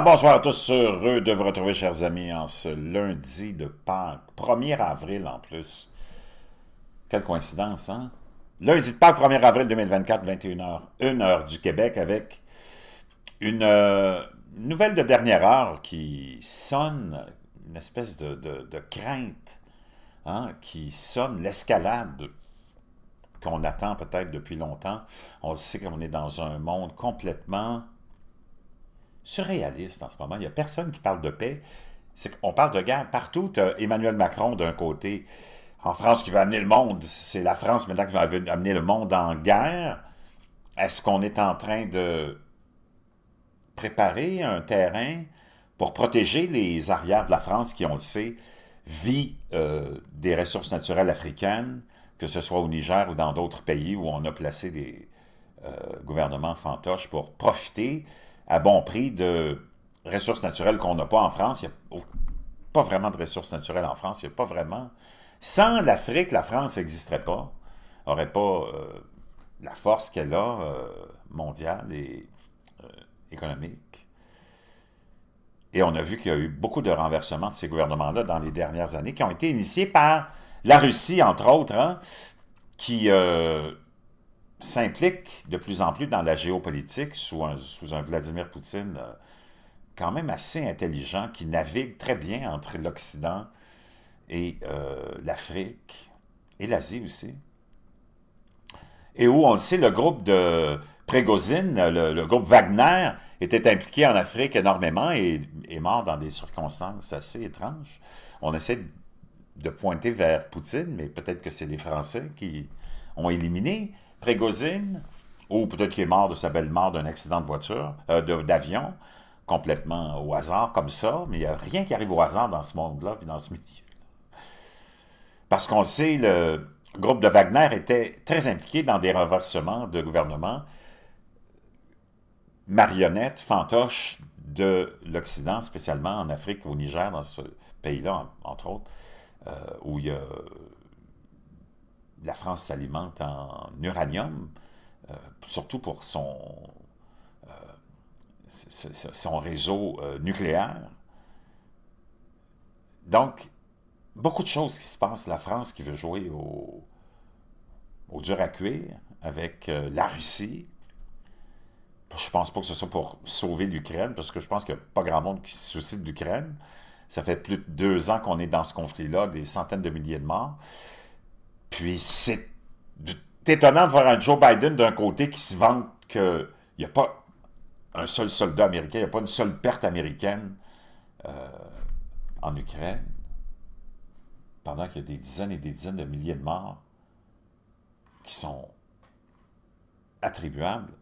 bonsoir à tous. Heureux de vous retrouver, chers amis, en ce lundi de Pâques, 1er avril en plus. Quelle coïncidence, hein? Lundi de Pâques, 1er avril 2024, 21h, 1h du Québec, avec une euh, nouvelle de dernière heure qui sonne, une espèce de, crainte, hein, qui sonne l'escalade qu'on attend peut-être depuis longtemps. On sait qu'on est dans un monde complètement surréaliste en ce moment. Il n'y a personne qui parle de paix. On parle de guerre partout. Emmanuel Macron d'un côté, en France qui veut amener le monde. C'est la France maintenant qui va amener le monde en guerre. Est-ce qu'on est en train de préparer un terrain pour protéger les arrières de la France qui, on le sait, vit euh, des ressources naturelles africaines, que ce soit au Niger ou dans d'autres pays où on a placé des euh, gouvernements fantoches pour profiter à bon prix de ressources naturelles qu'on n'a pas en France. Il n'y a pas vraiment de ressources naturelles en France. Il n'y a pas vraiment. Sans l'Afrique, la France n'existerait pas, n'aurait pas euh, la force qu'elle a euh, mondiale et euh, économique. Et on a vu qu'il y a eu beaucoup de renversements de ces gouvernements-là dans les dernières années qui ont été initiés par la Russie, entre autres, hein, qui s'implique de plus en plus dans la géopolitique sous un, sous un Vladimir Poutine euh, quand même assez intelligent, qui navigue très bien entre l'Occident et euh, l'Afrique, et l'Asie aussi. Et où, on le sait, le groupe de Prégozine, le, le, groupe Wagner, était impliqué en Afrique énormément et est mort dans des circonstances assez étranges. On essaie de pointer vers Poutine, mais peut-être que c'est les Français qui ont éliminé ou peut-être qu'il est mort de sa belle mort d'un accident de voiture, euh, d'avion, complètement au hasard, comme ça, mais il n'y a rien qui arrive au hasard dans ce monde-là, puis dans ce milieu. Parce qu'on sait, le groupe de Wagner était très impliqué dans des renversements de gouvernement, marionnettes, fantoches de l'Occident, spécialement en Afrique, au Niger, dans ce pays-là, entre autres, euh, où il y a la France s'alimente en uranium, euh, surtout pour son, euh, réseau euh, nucléaire. Donc, beaucoup de choses qui se passent. La France qui veut jouer au, au dur à cuire avec la Russie. Je pense pas que ce soit pour sauver l'Ukraine, parce que je pense qu'il n'y a pas grand monde qui se soucie de l'Ukraine. Ça fait plus de deux ans qu'on est dans ce conflit-là, des centaines de milliers de morts. Puis c'est étonnant de voir un Joe Biden d'un côté qui se vante qu'il n'y a pas un seul soldat américain, il n'y a pas une seule perte américaine euh, en Ukraine, pendant qu'il y a des dizaines et des dizaines de milliers de morts qui sont attribuables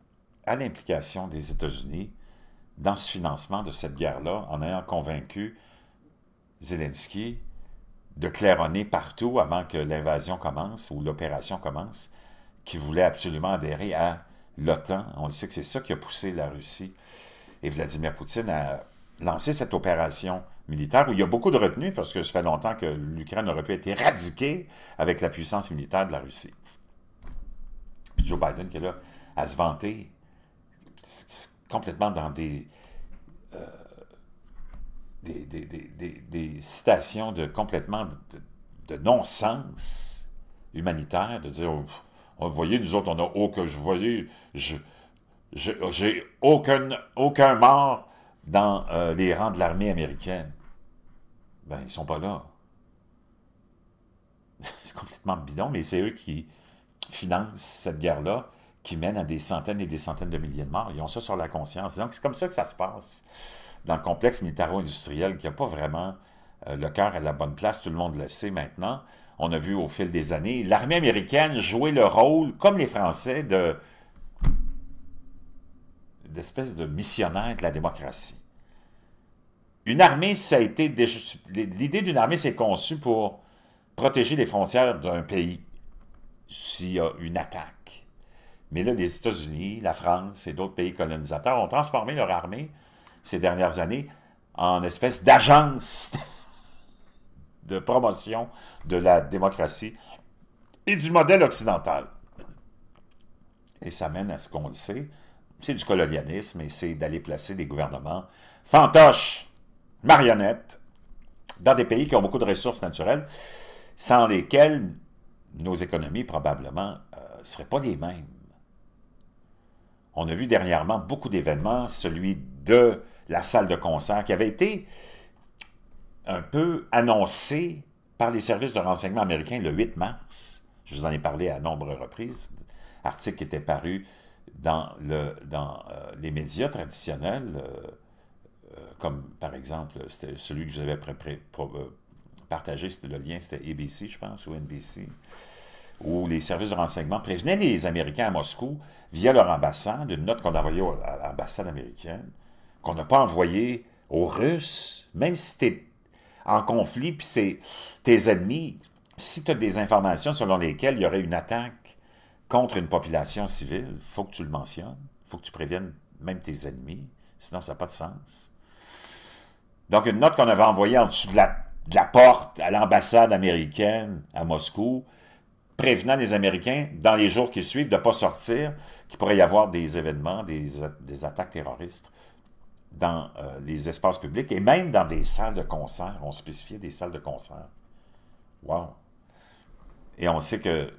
à l'implication des États-Unis dans ce financement de cette guerre-là, en ayant convaincu Zelensky de claironner partout avant que l'invasion commence ou l'opération commence, qui voulait absolument adhérer à l'OTAN. On le sait que c'est ça qui a poussé la Russie et Vladimir Poutine à lancer cette opération militaire où il y a beaucoup de retenue parce que ça fait longtemps que l'Ukraine aurait pu être éradiquée avec la puissance militaire de la Russie. Puis Joe Biden qui est là à se vanter complètement dans des des, des, citations de complètement de, non-sens humanitaire, de dire, oh, oh, Vous voyez, nous autres, on n'a aucun, je voyais, je, j'ai aucun, aucun mort dans euh, les rangs de l'armée américaine. Ben, ils sont pas là. c'est complètement bidon, mais c'est eux qui financent cette guerre-là, qui mène à des centaines et des centaines de milliers de morts. Ils ont ça sur la conscience. Donc, c'est comme ça que ça se passe dans le complexe militaro-industriel qui n'a pas vraiment euh, le cœur à la bonne place. Tout le monde le sait maintenant. On a vu au fil des années l'armée américaine jouer le rôle, comme les Français, de d'espèce de missionnaire de la démocratie. Une armée, ça a été... L'idée d'une armée, s'est conçue pour protéger les frontières d'un pays s'il y a une attaque. Mais là, les États-Unis, la France et d'autres pays colonisateurs ont transformé leur armée ces dernières années en espèce d'agence de promotion de la démocratie et du modèle occidental. Et ça mène à ce qu'on le sait, c'est du colonialisme et c'est d'aller placer des gouvernements fantoches, marionnettes, dans des pays qui ont beaucoup de ressources naturelles, sans lesquelles nos économies probablement ne euh, seraient pas les mêmes. On a vu dernièrement beaucoup d'événements, celui de la salle de concert qui avait été un peu annoncée par les services de renseignement américains le 8 mars. Je vous en ai parlé à nombreuses reprises. Article qui était paru dans, le, dans euh, les médias traditionnels, euh, euh, comme par exemple, celui que je vous avais partagé, le lien, c'était ABC, je pense, ou NBC, où les services de renseignement prévenaient les Américains à Moscou via leur ambassade, une note qu'on envoyait à l'ambassade américaine, qu'on n'a pas envoyé aux Russes, même si tu es en conflit, puis c'est tes ennemis, si tu as des informations selon lesquelles il y aurait une attaque contre une population civile, il faut que tu le mentionnes, il faut que tu préviennes même tes ennemis, sinon ça n'a pas de sens. Donc une note qu'on avait envoyée en dessous de la, porte à l'ambassade américaine à Moscou, prévenant les Américains, dans les jours qui suivent, de ne pas sortir, qu'il pourrait y avoir des événements, des attaques terroristes dans euh, les espaces publics et même dans des salles de concert. On spécifiait des salles de concert. Wow! Et on sait que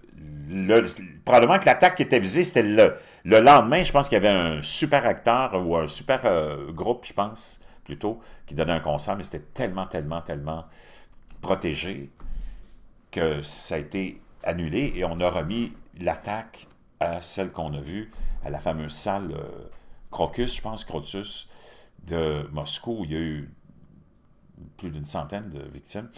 probablement que l'attaque qui était visée, c'était le, lendemain. Je pense qu'il y avait un super acteur ou un super euh, groupe, je pense, plutôt, qui donnait un concert, mais c'était tellement, tellement, tellement protégé que ça a été annulé et on a remis l'attaque à celle qu'on a vue, à la fameuse salle euh, Crocus, je pense, Crocus, de Moscou, il y a eu plus d'une centaine de victimes.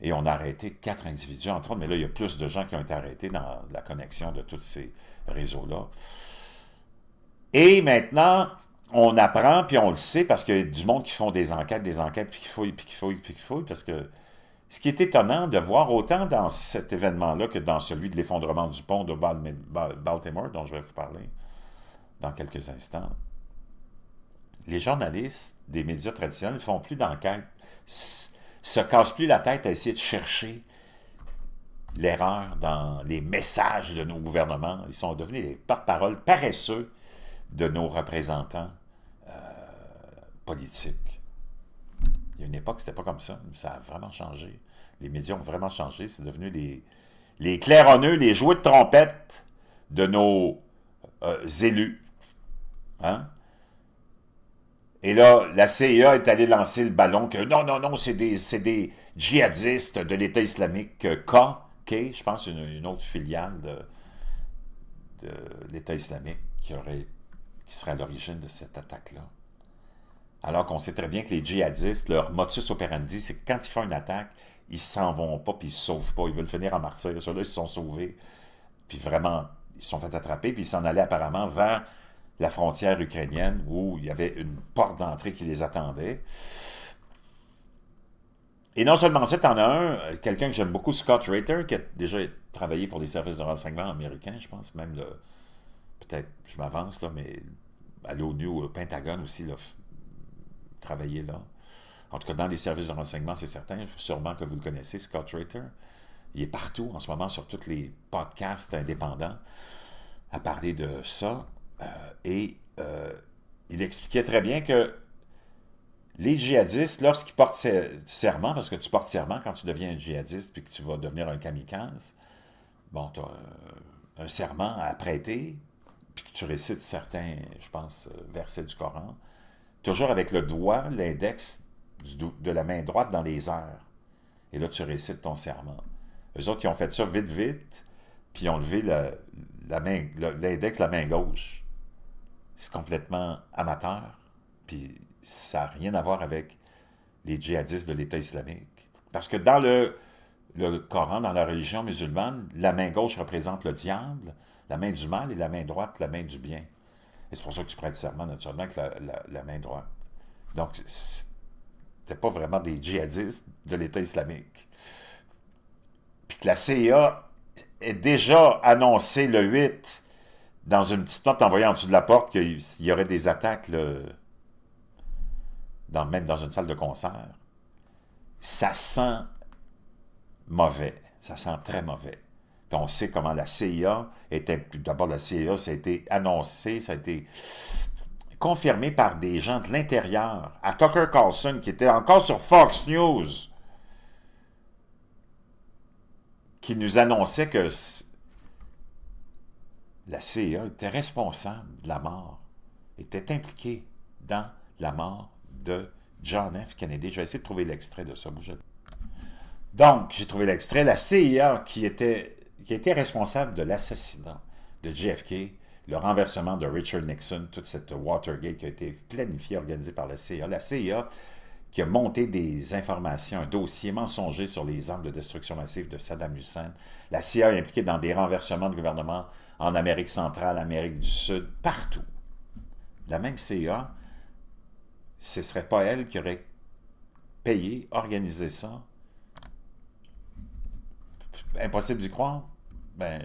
Et on a arrêté quatre individus, entre autres, mais là, il y a plus de gens qui ont été arrêtés dans la connexion de tous ces réseaux-là. Et maintenant, on apprend, puis on le sait, parce qu'il y a du monde qui font des enquêtes, des enquêtes, puis qui fouillent, puis qui fouillent, puis qui fouillent, parce que ce qui est étonnant de voir autant dans cet événement-là que dans celui de l'effondrement du pont de Baltimore, dont je vais vous parler dans quelques instants, les journalistes des médias traditionnels ne font plus d'enquête, se cassent plus la tête à essayer de chercher l'erreur dans les messages de nos gouvernements. Ils sont devenus les porte-parole paresseux de nos représentants euh, politiques. Il y a une époque, c'était pas comme ça, ça a vraiment changé. Les médias ont vraiment changé. C'est devenu les, les claironneux, les jouets de trompette de nos euh, élus. Hein? Et là, la CIA est allée lancer le ballon que non, non, non, c'est des, des, djihadistes de l'État islamique euh, K, K, je pense, une, autre filiale de, l'État islamique qui, aurait, qui serait à l'origine de cette attaque-là. Alors qu'on sait très bien que les djihadistes, leur motus operandi, c'est que quand ils font une attaque, ils s'en vont pas, puis ils ne se sauvent pas. Ils veulent finir en martyr. Ceux-là, ils se sont sauvés. Puis vraiment, ils sont fait attraper, puis ils s'en allaient apparemment vers la frontière ukrainienne où il y avait une porte d'entrée qui les attendait. Et non seulement ça, en as un, euh, quelqu'un que j'aime beaucoup, Scott Rater, qui a déjà travaillé pour les services de renseignement américains, je pense, même le. Peut-être, je m'avance, là, mais à l'ONU au Pentagone aussi, là, travaillé là. En tout cas, dans les services de renseignement, c'est certain, sûrement que vous le connaissez, Scott Rater. Il est partout en ce moment sur tous les podcasts indépendants à parler de ça. Euh, et euh, il expliquait très bien que les djihadistes, lorsqu'ils portent serment, parce que tu portes serment quand tu deviens un djihadiste puis que tu vas devenir un kamikaze, bon, tu as euh, un, serment à prêter, puis que tu récites certains, je pense, versets du Coran, toujours avec le doigt, l'index de la main droite dans les airs. Et là, tu récites ton serment. Eux autres, ils ont fait ça vite, vite, puis ils ont levé l'index de la main gauche c'est complètement amateur, puis ça n'a rien à voir avec les djihadistes de l'État islamique. Parce que dans le, Coran, dans la religion musulmane, la main gauche représente le diable, la main du mal, et la main droite, la main du bien. Et c'est pour ça que tu prêtes serment, naturellement, avec la, main droite. Donc, c'était pas vraiment des djihadistes de l'État islamique. Puis que la CIA est déjà annoncé le 8 dans une petite note envoyée en dessous de la porte qu'il y aurait des attaques, dans, même dans une salle de concert. Ça sent mauvais. Ça sent très mauvais. on sait comment la CIA était... D'abord, la CIA, ça a été annoncé, ça a été confirmé par des gens de l'intérieur, à Tucker Carlson, qui était encore sur Fox News, qui nous annonçait que la CIA était responsable de la mort, était impliquée dans la mort de John F. Kennedy. Je vais essayer de trouver l'extrait de ça. Donc, j'ai trouvé l'extrait. La CIA, qui était, qui était responsable de l'assassinat de JFK, le renversement de Richard Nixon, toute cette Watergate qui a été planifiée, organisée par la CIA. La CIA qui a monté des informations, un dossier mensonger sur les armes de destruction massive de Saddam Hussein. La CIA impliquée dans des renversements de gouvernement en Amérique centrale, Amérique du Sud, partout. La même CIA, ce ne serait pas elle qui aurait payé, organisé ça. Impossible d'y croire. Ben,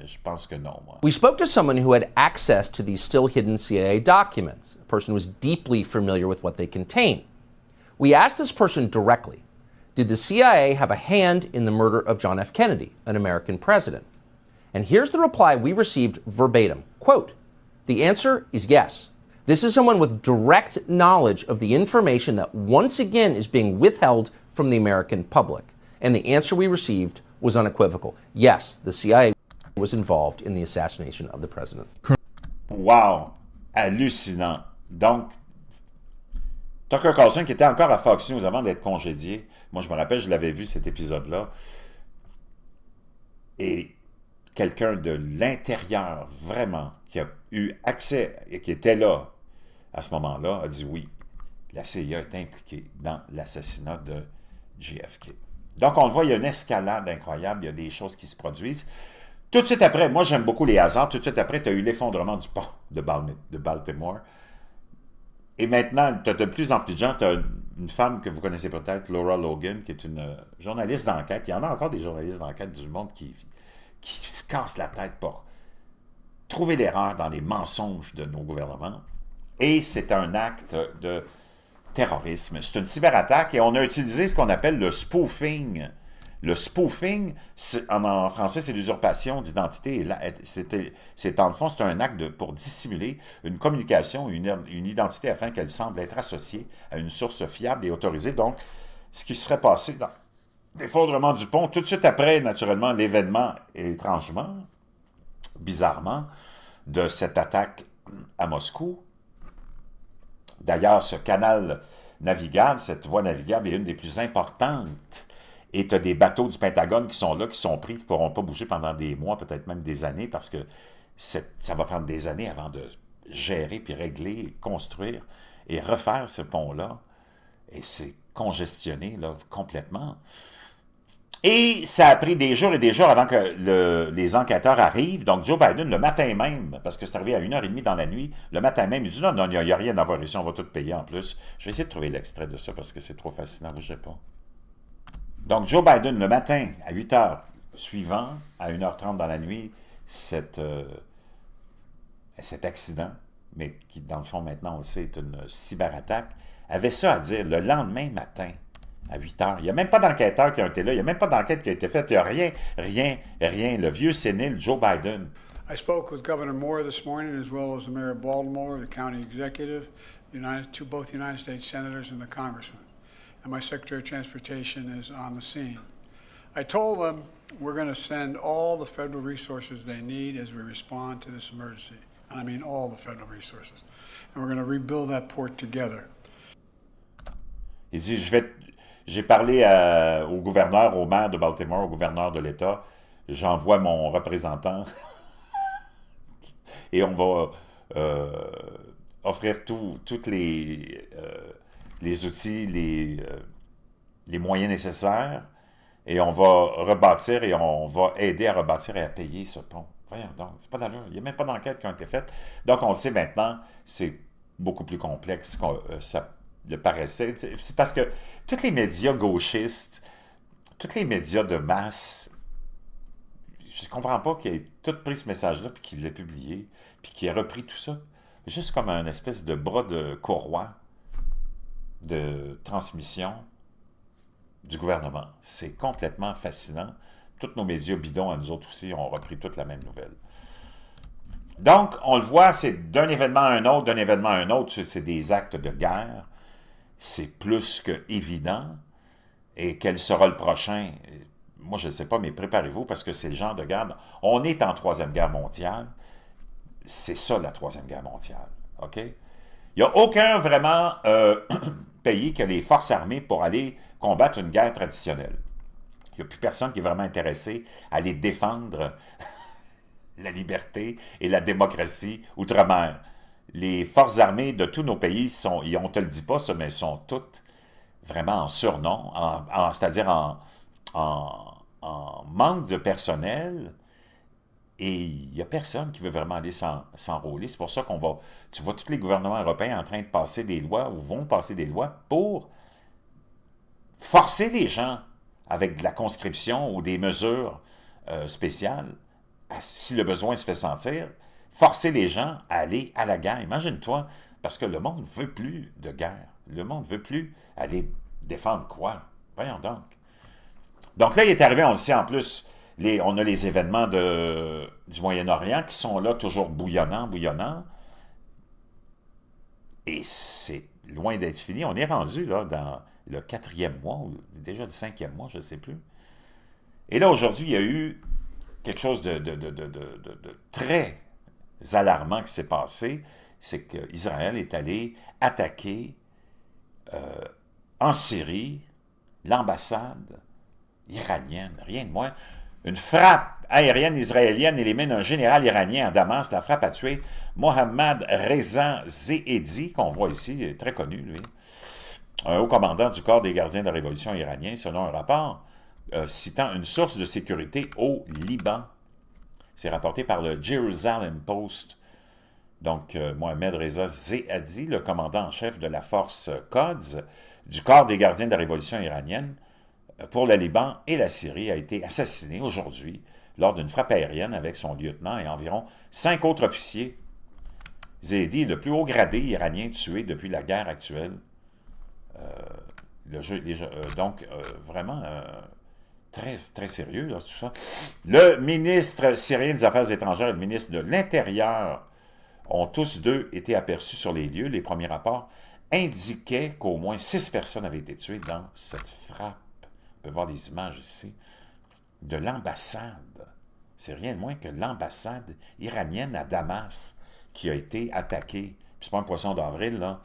we spoke to someone who had access to these still hidden CIA documents, a person who was deeply familiar with what they contain. We asked this person directly Did the CIA have a hand in the murder of John F. Kennedy, an American president? And here's the reply we received verbatim. Quote, the answer is yes. This is someone with direct knowledge of the information that once again is being withheld from the American public. And the answer we received was unequivocal. Yes, the CIA was involved in the assassination of the president. Wow, hallucinant. Donc, Tucker Carlson, qui était encore à Fox News avant d'être congédié, moi je me rappelle, je l'avais vu cet épisode-là, et quelqu'un de l'intérieur, vraiment, qui a eu accès et qui était là à ce moment-là, a dit oui, la CIA est impliquée dans l'assassinat de JFK. Donc, on le voit, il y a une escalade incroyable, il y a des choses qui se produisent. Tout de suite après, moi j'aime beaucoup les hasards, tout de suite après, tu as eu l'effondrement du pont de, Baltimore. Et maintenant, tu as de plus en plus de gens, tu as une femme que vous connaissez peut-être, Laura Logan, qui est une euh, journaliste d'enquête. Il y en a encore des journalistes d'enquête du monde qui, qui se cassent la tête pour trouver l'erreur dans les mensonges de nos gouvernements. Et c'est un acte de terrorisme. C'est une cyberattaque et on a utilisé ce qu'on appelle le spoofing. Le spoofing, en, français, c'est l'usurpation d'identité. C'est en fond, c'est un acte pour dissimuler une communication, une, une identité afin qu'elle semble être associée à une source fiable et autorisée. Donc, ce qui serait passé dans, l'effondrement du pont, tout de suite après, naturellement, l'événement, étrangement, bizarrement, de cette attaque à Moscou. D'ailleurs, ce canal navigable, cette voie navigable est une des plus importantes. Et tu as des bateaux du Pentagone qui sont là, qui sont pris, qui ne pourront pas bouger pendant des mois, peut-être même des années, parce que ça va prendre des années avant de gérer, puis régler, construire et refaire ce pont-là. Et c'est congestionné là, complètement. Et ça a pris des jours et des jours avant que les enquêteurs arrivent. Donc, Joe Biden, le matin même, parce que c'est arrivé à 1h30 dans la nuit, le matin même, il dit non, non, il n'y a, rien à voir ici, on va tout payer en plus. Je vais essayer de trouver l'extrait de ça parce que c'est trop fascinant, sais pas. Donc, Joe Biden, le matin, à 8h suivant, à 1h30 dans la nuit, cette, euh, cet accident, mais qui, dans le fond, maintenant, on le sait, est une cyberattaque, avait ça à dire le lendemain matin à 8 heures. Il n'y a même pas d'enquêteurs qui ont été là. Il n'y a même pas d'enquête qui a été faite. Il n'y a rien, rien, rien. Le vieux sénile Joe Biden. I spoke with Governor Moore this morning, as well as the mayor of Baltimore, the county executive, United, to both United States senators and the congressman. And my secretary of transportation is on the scene. I told them we're going to send all the federal resources they need as we respond to this emergency. And I mean all the federal resources. And we're going to rebuild that port together. Il dit, je vais, j'ai parlé au gouverneur, au maire de Baltimore, au gouverneur de l'État. J'envoie mon représentant et on va euh, offrir tous les, euh, les outils, les, euh, les moyens nécessaires et on va rebâtir et on va aider à rebâtir et à payer ce pont. Voyons donc, c'est pas d'allure. Il n'y a même pas d'enquête qui a été faite. Donc, on le sait maintenant, c'est beaucoup plus complexe. Ça, le paraissait. C'est parce que tous les médias gauchistes, tous les médias de masse, je ne comprends pas qu'il ait tout pris ce message-là, puis qu'il l'aient publié, puis qu'il aient repris tout ça. Juste comme un espèce de bras de courroie de transmission du gouvernement. C'est complètement fascinant. Tous nos médias bidons, à nous autres aussi, ont repris toute la même nouvelle. Donc, on le voit, c'est d'un événement à un autre, d'un événement à un autre, c'est des actes de guerre c'est plus que évident. Et quel sera le prochain? Moi, je ne sais pas, mais préparez-vous parce que c'est le genre de guerre. On est en Troisième Guerre mondiale. C'est ça, la Troisième Guerre mondiale. OK? Il n'y a aucun vraiment euh, pays qui a les forces armées pour aller combattre une guerre traditionnelle. Il n'y a plus personne qui est vraiment intéressé à aller défendre la liberté et la démocratie outre-mer les forces armées de tous nos pays sont, et on ne te le dit pas ça, mais sont toutes vraiment en surnom, c'est-à-dire en, manque de personnel, et il n'y a personne qui veut vraiment aller s'enrôler. C'est pour ça qu'on va, tu vois tous les gouvernements européens en train de passer des lois ou vont passer des lois pour forcer les gens avec de la conscription ou des mesures euh, spéciales, si le besoin se fait sentir, forcer les gens à aller à la guerre. Imagine-toi, parce que le monde ne veut plus de guerre. Le monde ne veut plus aller défendre quoi? Voyons donc. Donc là, il est arrivé, on le sait en plus, les, on a les événements de, du Moyen-Orient qui sont là toujours bouillonnants, bouillonnants. Et c'est loin d'être fini. On est rendu là dans le quatrième mois, ou déjà le cinquième mois, je ne sais plus. Et là, aujourd'hui, il y a eu quelque chose de très alarmant qui s'est passé, c'est qu'Israël est allé attaquer euh, en Syrie l'ambassade iranienne, rien de moins. Une frappe aérienne israélienne élimine un général iranien à Damas. La frappe a tué Mohammad Reza Zehedi, qu'on voit ici, très connu, lui. Un haut commandant du corps des gardiens de la révolution iranien, selon un rapport euh, citant une source de sécurité au Liban. C'est rapporté par le Jerusalem Post. Donc, euh, Mohamed Reza Zehadi, le commandant en chef de la force CODS, du corps des gardiens de la révolution iranienne, euh, pour le Liban et la Syrie, a été assassiné aujourd'hui lors d'une frappe aérienne avec son lieutenant et environ cinq autres officiers. est le plus haut gradé iranien tué depuis la guerre actuelle. Euh, le jeu, donc, vraiment très, très sérieux, tout ça. Le ministre syrien des Affaires étrangères et le ministre de l'Intérieur ont tous deux été aperçus sur les lieux. Les premiers rapports indiquaient qu'au moins six personnes avaient été tuées dans cette frappe. On peut voir les images ici de l'ambassade. C'est rien de moins que l'ambassade iranienne à Damas qui a été attaquée. C'est pas un poisson d'avril, là.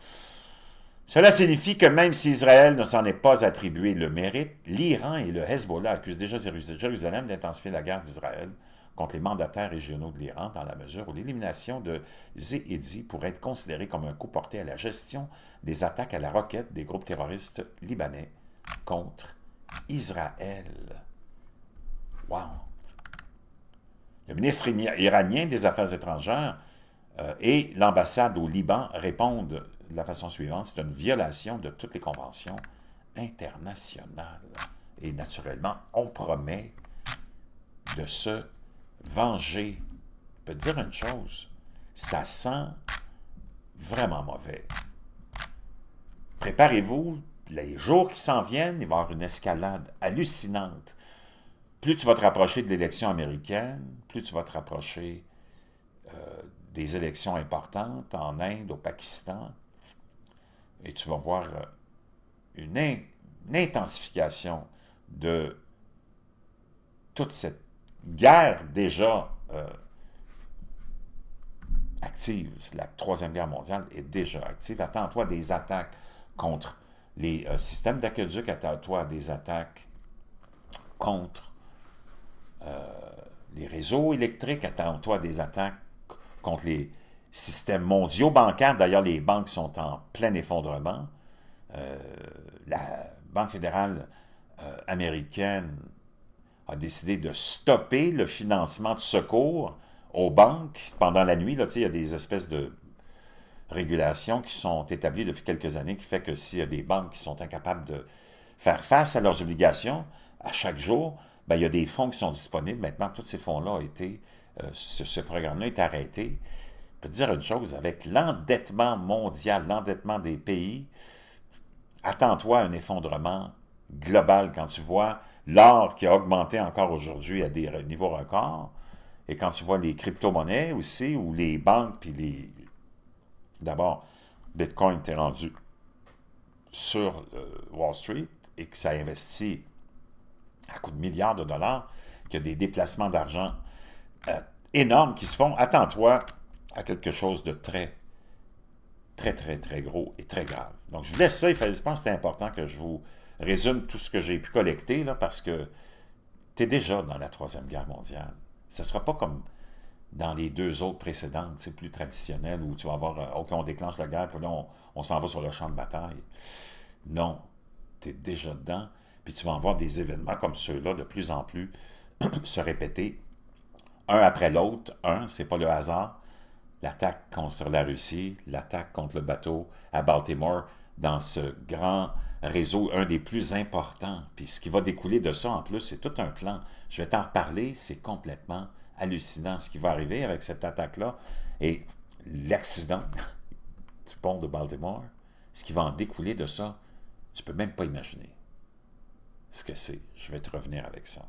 Cela signifie que même si Israël ne s'en est pas attribué le mérite, l'Iran et le Hezbollah accusent déjà Jérusalem d'intensifier la guerre d'Israël contre les mandataires régionaux de l'Iran dans la mesure où l'élimination de Zéhédi pourrait être considérée comme un coup porté à la gestion des attaques à la roquette des groupes terroristes libanais contre Israël. Wow! Le ministre iranien des Affaires étrangères euh, et l'ambassade au Liban répondent de la façon suivante. C'est une violation de toutes les conventions internationales. Et naturellement, on promet de se venger. Je peux te dire une chose, ça sent vraiment mauvais. Préparez-vous, les jours qui s'en viennent, il va y avoir une escalade hallucinante. Plus tu vas te rapprocher de l'élection américaine, plus tu vas te rapprocher euh, des élections importantes en Inde, au Pakistan, et tu vas voir euh, une, intensification de toute cette guerre déjà euh, active. La Troisième Guerre mondiale est déjà active. Attends-toi des attaques contre les euh, systèmes d'aqueduc, attends-toi des attaques contre les réseaux électriques, attends-toi des attaques contre les systèmes mondiaux bancaires. D'ailleurs, les banques sont en plein effondrement. Euh, la Banque fédérale euh, américaine a décidé de stopper le financement de secours aux banques pendant la nuit. il y a des espèces de régulations qui sont établies depuis quelques années qui fait que s'il y a des banques qui sont incapables de faire face à leurs obligations à chaque jour, ben, il y a des fonds qui sont disponibles. Maintenant, tous ces fonds-là ont été, euh, ce programme-là est arrêté peux dire une chose, avec l'endettement mondial, l'endettement des pays, attends-toi à un effondrement global quand tu vois l'or qui a augmenté encore aujourd'hui à des niveaux records, et quand tu vois les crypto-monnaies aussi, ou les banques, puis les... D'abord, Bitcoin t'est rendu sur euh, Wall Street et que ça investi à coût de milliards de dollars, qu'il y a des déplacements d'argent euh, énormes qui se font. Attends-toi à quelque chose de très, très, très, très gros et très grave. Donc, je vous laisse ça. je pense que c'était important que je vous résume tout ce que j'ai pu collecter, là, parce que tu es déjà dans la Troisième Guerre mondiale. Ce ne sera pas comme dans les deux autres précédentes, c'est plus traditionnel, où tu vas avoir, euh, OK, on déclenche la guerre, puis là, on, s'en va sur le champ de bataille. Non, tu es déjà dedans, puis tu vas en voir des événements comme ceux-là de plus en plus se répéter, un après l'autre. Un, c'est pas le hasard, l'attaque contre la Russie, l'attaque contre le bateau à Baltimore dans ce grand réseau, un des plus importants. Puis ce qui va découler de ça, en plus, c'est tout un plan. Je vais t'en reparler, c'est complètement hallucinant ce qui va arriver avec cette attaque-là. Et l'accident du pont de Baltimore, ce qui va en découler de ça, tu peux même pas imaginer ce que c'est. Je vais te revenir avec ça.